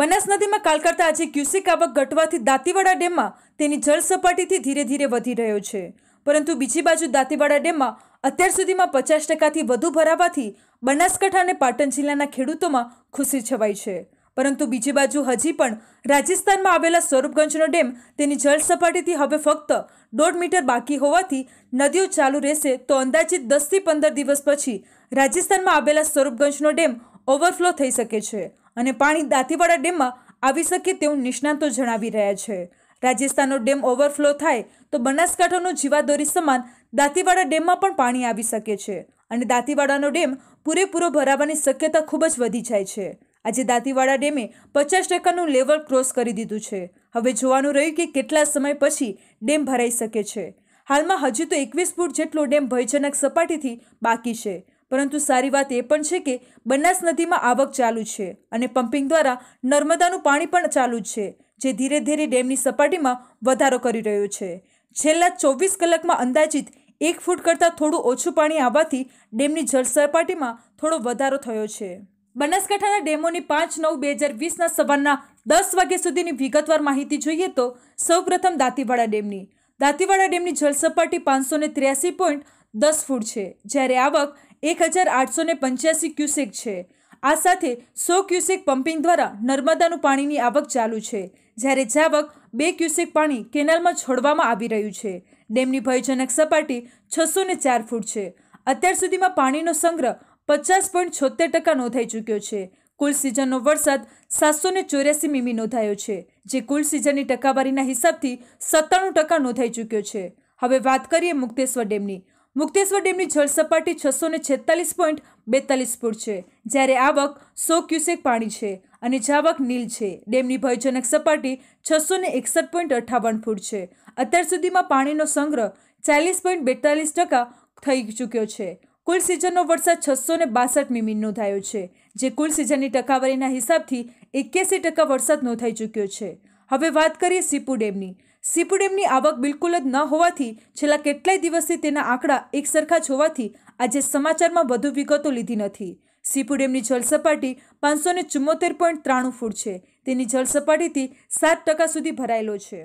બનાસ નદીમાં કાલ કરતાં આજે ક્યુસેક આવક ઘટવાથી દાંતીવાડા ડેમમાં તેની જળ સપાટીથી ધીરે ધીરે વધી રહ્યો છે પરંતુ બીજી બાજુ દાંતીવાડા ડેમમાં અત્યાર સુધીમાં પચાસ ટકાથી વધુ ભરાવાથી બનાસકાંઠા અને પાટણ જિલ્લાના ખેડૂતોમાં ખુશી છવાઈ છે પરંતુ બીજી બાજુ હજી પણ રાજસ્થાનમાં આવેલા સ્વરૂપગંજનો ડેમ તેની જળ સપાટીથી હવે ફક્ત દોઢ મીટર બાકી હોવાથી નદીઓ ચાલુ રહેશે તો અંદાજિત દસથી પંદર દિવસ પછી રાજસ્થાનમાં આવેલા સ્વરૂપગંજનો ડેમ ઓવરફ્લો થઈ શકે છે અને પાણી દાંતીવાડા ડેમમાં આવી શકે તેવું નિષ્ણાંતો જણાવી રહ્યા છે રાજસ્થાનનો ડેમ ઓવરફ્લો થાય તો બનાસકાંઠાનો જીવાદોરી સમાન દાંતીવાડા ડેમમાં પણ પાણી આવી શકે છે અને દાંતીવાડાનો ડેમ પૂરેપૂરો ભરાવાની શક્યતા ખૂબ જ વધી જાય છે આજે દાંતીવાડા ડેમે પચાસ ટકાનું લેવલ ક્રોસ કરી દીધું છે હવે જોવાનું રહ્યું કે કેટલા સમય પછી ડેમ ભરાઈ શકે છે હાલમાં હજી તો એકવીસ ફૂટ જેટલો ડેમ ભયજનક સપાટીથી બાકી છે પરંતુ સારી વાત એ પણ છે કે બનાસ નદીમાં આવક ચાલુ છે અને પમ્પિંગ દ્વારા નર્મદાનું પાણી પણ ચાલુ છે જે ધીરે ધીરે ડેમની સપાટીમાં વધારો કરી રહ્યો છે છેલ્લા ચોવીસ કલાકમાં અંદાજિત એક ફૂટ કરતાં થોડું ઓછું પાણી આવવાથી ડેમની જળસપાટીમાં થોડો વધારો થયો છે બનાસકાંઠાના ડેમોની પાંચ નવ બે હજાર વીસના સવારના દસ વાગ્યા સુધીની વિગતવાર માહિતી જોઈએ તો સૌપ્રથમ દાંતીવાડા ડેમની દાંતીવાડા ડેમની જળસપાટી પાંચસો ને ત્ર્યાસી પોઈન્ટ દસ ફૂટ છે જ્યારે આવક એક હજાર આઠસો ને પંચ્યાસી ક્યુસેક છે આ સાથે સો ક્યુસેક પંપિંગ દ્વારા નર્મદાનું પાણીની આવક ચાલુ છે જ્યારે જાવક બે ક્યુસેક પાણી કેનાલમાં છોડવામાં આવી રહ્યું છે ડેમની ભયજનક સપાટી છસો ને ચાર ફૂટ છે અત્યાર સુધીમાં પાણીનો સંગ્રહ પચાસ પોઈન્ટ છોતેર ટકા નોંધાઈ ચૂક્યો છે કુલ સિઝનનો વરસાદ સાતસો ને ચોર્યાસી મીમી નોંધાયો છે જે કુલ સિઝનની ટકાવારીના હિસાબથી સત્તાણું ટકા નોંધાઈ ચૂક્યો છે હવે વાત કરીએ મુક્તેશ્વર ડેમની મુક્તેશ્વર ડેમની જળ સપાટી છસો ને છેતાલીસ પોઈન્ટ બેતાલીસ ફૂટ છે જ્યારે આવક સો ક્યુસેક પાણી છે અને જાવક નીલ છે ડેમની ભયજનક સપાટી છસો ને એકસઠ પોઈન્ટ અઠાવન ફૂટ છે અત્યાર સુધીમાં પાણીનો સંગ્રહ ચાલીસ પોઈન્ટ બેતાલીસ ટકા થઈ ચૂક્યો છે કુલ સિઝનનો વરસાદ છસો ને બાસઠ મીમી નોંધાયો છે જે કુલ સિઝનની ટકાવારીના હિસાબથી એક્યાસી ટકા વરસાદ નોંધાઈ ચૂક્યો છે હવે વાત કરીએ સીપુ ડેમની સીપુડેમની આવક બિલકુલ જ ન હોવાથી છેલ્લા કેટલાય દિવસથી તેના આંકડા એકસરખા જ હોવાથી આજે સમાચારમાં વધુ વિગતો લીધી નથી સીપુડેમની ડેમની જળસપાટી પાંચસો ને ચુમ્મોતેર પોઈન્ટ ત્રાણું ફૂટ છે તેની જળસપાટીથી સાત ટકા સુધી ભરાયેલો છે